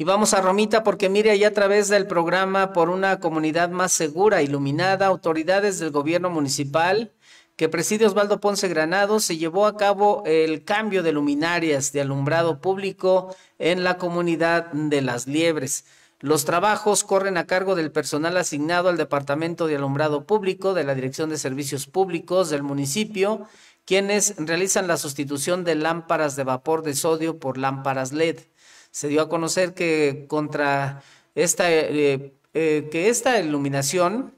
Y vamos a Romita porque mire allá a través del programa por una comunidad más segura, iluminada, autoridades del gobierno municipal que preside Osvaldo Ponce Granado se llevó a cabo el cambio de luminarias de alumbrado público en la comunidad de Las Liebres. Los trabajos corren a cargo del personal asignado al Departamento de Alumbrado Público de la Dirección de Servicios Públicos del municipio, quienes realizan la sustitución de lámparas de vapor de sodio por lámparas LED se dio a conocer que contra esta, eh, eh, que esta iluminación,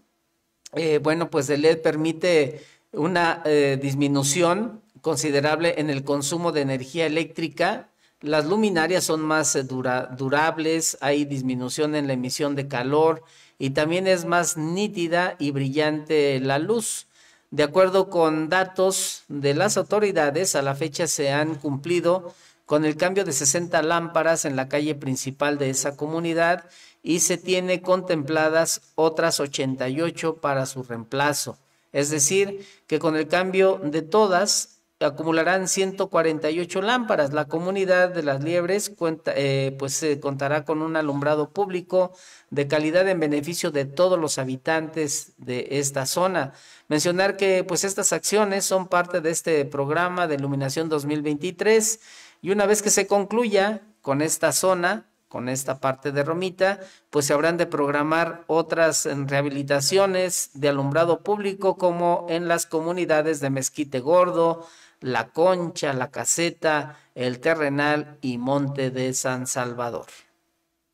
eh, bueno, pues LED permite una disminución considerable en el consumo de energía eléctrica. Las luminarias son más durables, hay disminución en la emisión de calor y también es más nítida y brillante la luz. De acuerdo con datos de las autoridades, a la fecha se han cumplido con el cambio de 60 lámparas en la calle principal de esa comunidad y se tiene contempladas otras 88 para su reemplazo. Es decir, que con el cambio de todas acumularán 148 lámparas. La comunidad de las liebres cuenta, eh, pues se contará con un alumbrado público de calidad en beneficio de todos los habitantes de esta zona. Mencionar que pues estas acciones son parte de este programa de iluminación 2023 y una vez que se concluya con esta zona, con esta parte de Romita, pues se habrán de programar otras eh, rehabilitaciones de alumbrado público como en las comunidades de Mezquite Gordo, La Concha, La Caseta, El Terrenal y Monte de San Salvador.